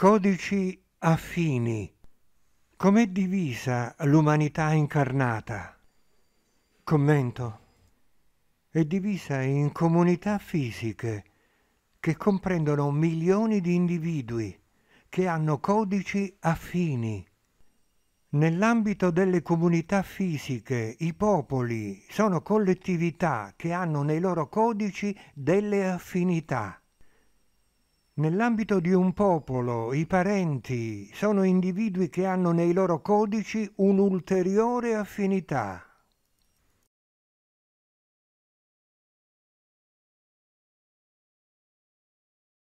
Codici affini. Com'è divisa l'umanità incarnata? Commento. È divisa in comunità fisiche che comprendono milioni di individui che hanno codici affini. Nell'ambito delle comunità fisiche, i popoli sono collettività che hanno nei loro codici delle affinità. Nell'ambito di un popolo i parenti sono individui che hanno nei loro codici un'ulteriore affinità,